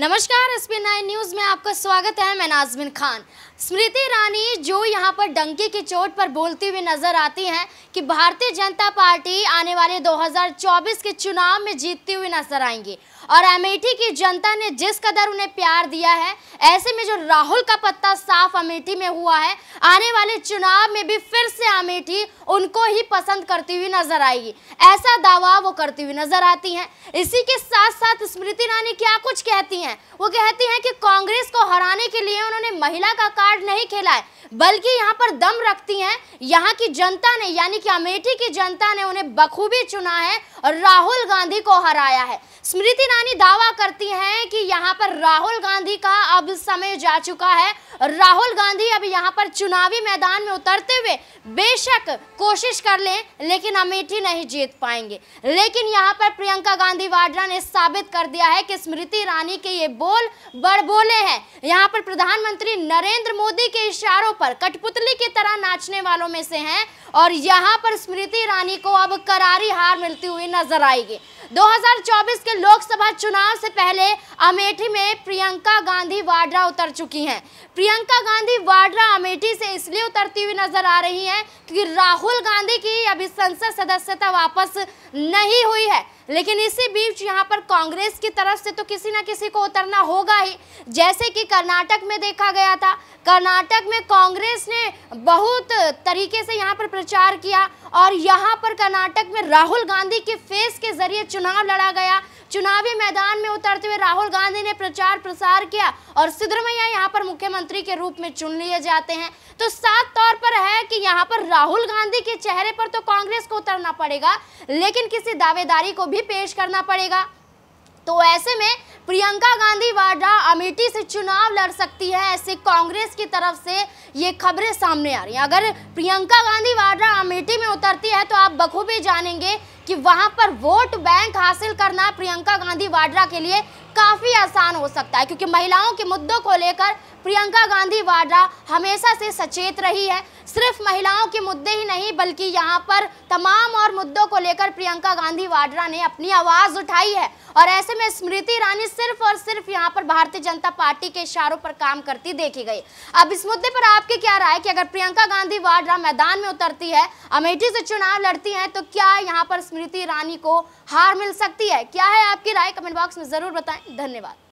नमस्कार S P nine news में आपका स्वागत है मैं नाजमिन खान स्मृति रानी जो यहाँ पर डंके की चोट पर बोलती हुई नजर आती हैं कि भारतीय जनता पार्टी आने वाले 2024 के चुनाव में जीतती हुई नजर आएंगी और अमेठी की जनता ने जिस कदर उन्हें प्यार दिया है ऐसे में जो राहुल का पत्ता साफ अमेठी में हुआ है आने वाले चुनाव में भी फिर से उनको ही पसंद करती हुई नजर आएगी ऐसा दावा वो करती हुई नजर आती हैं इसी के साथ साथ स्मृति ईरानी क्या कुछ कहती हैं वो कहती हैं कि कांग्रेस को हराने के लिए उन्होंने महिला का कार्ड नहीं खेला है बल्कि यहाँ पर दम रखती हैं यहाँ की जनता ने यानी कि अमेठी की जनता ने उन्हें बखूबी चुना है और राहुल गांधी को हराया है स्मृति ईरानी दावा करती हैं कि यहाँ पर राहुल गांधी का अब समय जा चुका है राहुल गांधी अब यहाँ पर चुनावी मैदान में उतरते हुए बेशक कोशिश कर लें लेकिन अमेठी नहीं जीत पाएंगे लेकिन यहाँ पर प्रियंका जेपी वाड्रा ने साबित कर दिया है कि स्मृति ईरानी के ये बोल बड़बोले हैं यहाँ पर प्रधानमंत्री नरेंद्र मोदी के इशारों पर कठपुतली की तरह नाचने वालों में से हैं और यहाँ पर स्मृति ईरानी को अब करारी हार मिलती हुई नजर आएगी 2024 के लोकसभा चुनाव से पहले अमेठी में प्रियंका गांधी वाड्रा उतर चुकी हैं प्रियंका गांधी वाड्रा अमेठी से इसलिए उतरती हुई नजर आ रही हैं क्योंकि राहुल गांधी की अभी संसद सदस्यता वापस नहीं हुई है लेकिन इसी बीच यहाँ पर कांग्रेस की तरफ से तो किसी ना किसी को उतरना होगा ही जैसे कि कर्नाटक में देखा गया था कर्नाटक में कांग्रेस ने बहुत तरीके से यहाँ पर प्रचार किया और यहाँ पर कर्नाटक में राहुल गांधी के फेस के जरिए चुनाव लड़ा गया चुनावी मैदान में उतर राहुल गांधी ने प्रचार प्रसार किया और सिद्धरमैया यहाँ पर मुख्यमंत्री के रूप में चुन लिए जाते हैं तो साफ तौर पर है कि यहाँ पर राहुल गांधी के चेहरे पर तो कांग्रेस को उतरना पड़ेगा लेकिन किसी दावेदारी को भी पेश करना पड़ेगा तो ऐसे में प्रियंका गांधी वाड्रा अमेठी से चुनाव लड़ सकती है ऐसे कांग्रेस की तरफ से ये खबरें सामने आ रही हैं अगर प्रियंका गांधी वाड्रा अमेठी में उतरती है तो आप बखूबी जानेंगे कि वहां पर वोट बैंक हासिल करना प्रियंका गांधी वाड्रा के लिए काफ़ी आसान हो सकता है क्योंकि महिलाओं के मुद्दों को लेकर प्रियंका गांधी वाड्रा हमेशा से सचेत रही है सिर्फ महिलाओं के मुद्दे ही नहीं बल्कि यहाँ पर तमाम और मुद्दों को लेकर प्रियंका गांधी वाड्रा ने अपनी आवाज़ उठाई है और ऐसे में स्मृति ईरानी सिर्फ और सिर्फ यहाँ पर भारतीय जनता पार्टी के इशारों पर काम करती देखी गई अब इस मुद्दे पर आपकी क्या राय की कि अगर प्रियंका गांधी वाड्रा मैदान में उतरती है अमेठी से चुनाव लड़ती है तो क्या यहाँ पर स्मृति ईरानी को हार मिल सकती है क्या है आपकी राय कमेंट बॉक्स में ज़रूर बताए धन्यवाद